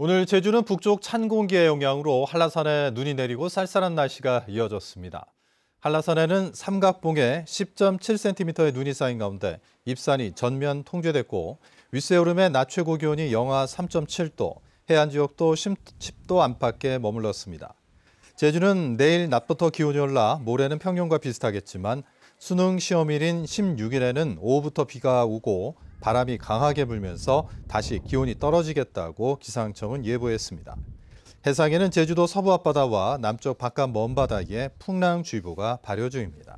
오늘 제주는 북쪽 찬 공기의 영향으로 한라산에 눈이 내리고 쌀쌀한 날씨가 이어졌습니다. 한라산에는 삼각봉에 10.7cm의 눈이 쌓인 가운데 입산이 전면 통제됐고 윗세오름의 낮 최고 기온이 영하 3.7도, 해안 지역도 10도 안팎에 머물렀습니다. 제주는 내일 낮부터 기온이 올라 모레는 평년과 비슷하겠지만 수능 시험일인 16일에는 오후부터 비가 오고 바람이 강하게 불면서 다시 기온이 떨어지겠다고 기상청은 예보했습니다. 해상에는 제주도 서부 앞바다와 남쪽 바깥 먼바다에 풍랑주의보가 발효 중입니다.